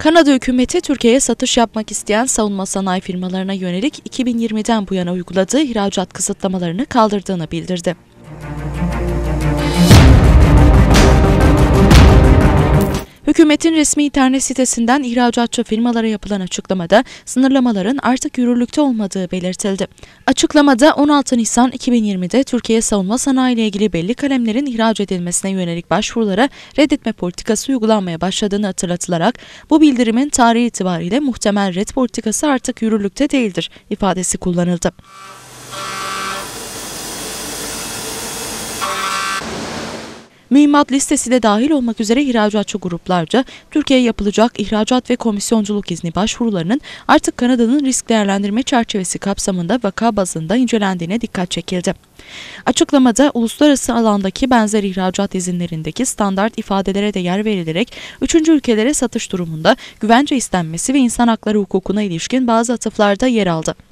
Kanada hükümeti Türkiye'ye satış yapmak isteyen savunma sanayi firmalarına yönelik 2020'den bu yana uyguladığı ihracat kısıtlamalarını kaldırdığını bildirdi. Hükümetin resmi internet sitesinden ihracatçı firmalara yapılan açıklamada sınırlamaların artık yürürlükte olmadığı belirtildi. Açıklamada 16 Nisan 2020'de Türkiye savunma sanayi ile ilgili belli kalemlerin ihraç edilmesine yönelik başvurulara reddetme politikası uygulanmaya başladığını hatırlatılarak bu bildirimin tarihi itibariyle muhtemel red politikası artık yürürlükte değildir ifadesi kullanıldı. Mühimmat listesi de dahil olmak üzere ihracatçı gruplarca Türkiye'ye yapılacak ihracat ve komisyonculuk izni başvurularının artık Kanada'nın risk değerlendirme çerçevesi kapsamında vaka bazında incelendiğine dikkat çekildi. Açıklamada uluslararası alandaki benzer ihracat izinlerindeki standart ifadelere de yer verilerek üçüncü ülkelere satış durumunda güvence istenmesi ve insan hakları hukukuna ilişkin bazı atıflarda yer aldı.